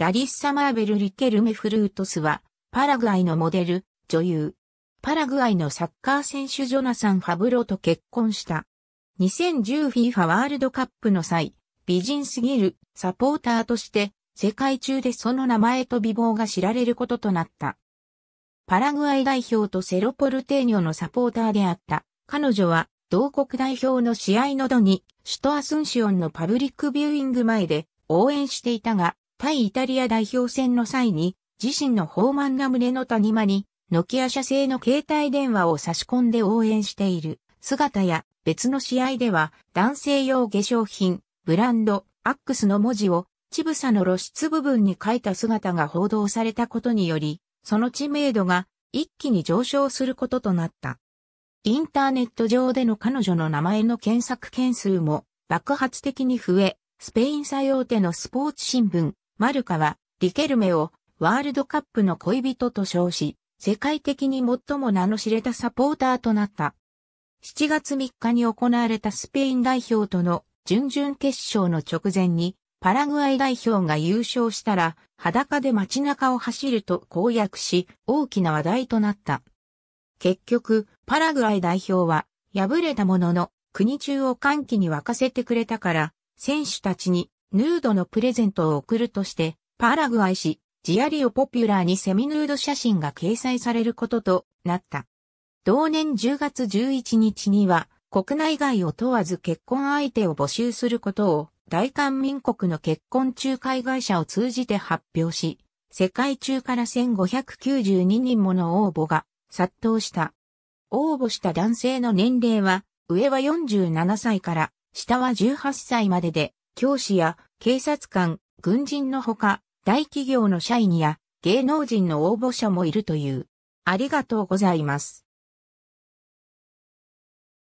ラリッサ・マーベル・リケルメ・フルートスは、パラグアイのモデル、女優。パラグアイのサッカー選手ジョナサン・ファブロと結婚した。2010FIFA ワールドカップの際、美人すぎるサポーターとして、世界中でその名前と美貌が知られることとなった。パラグアイ代表とセロポルテーニョのサポーターであった。彼女は、同国代表の試合の度に、首都アスンシオンのパブリックビューイング前で応援していたが、対イタリア代表戦の際に、自身の豊満な胸の谷間に、ノキア社製の携帯電話を差し込んで応援している姿や、別の試合では、男性用化粧品、ブランド、アックスの文字を、チブサの露出部分に書いた姿が報道されたことにより、その知名度が一気に上昇することとなった。インターネット上での彼女の名前の検索件数も爆発的に増え、スペイン最大手のスポーツ新聞、マルカは、リケルメをワールドカップの恋人と称し、世界的に最も名の知れたサポーターとなった。7月3日に行われたスペイン代表との準々決勝の直前に、パラグアイ代表が優勝したら、裸で街中を走ると公約し、大きな話題となった。結局、パラグアイ代表は、敗れたものの、国中を歓喜に沸かせてくれたから、選手たちにヌードのプレゼントを送るとして、パラグアイし、ジアリオポピュラーにセミヌード写真が掲載されることとなった。同年10月11日には、国内外を問わず結婚相手を募集することを、大韓民国の結婚仲介会社を通じて発表し、世界中から1592人もの応募が殺到した。応募した男性の年齢は、上は47歳から、下は18歳までで、教師や警察官、軍人のほか、大企業の社員や芸能人の応募者もいるという。ありがとうございます。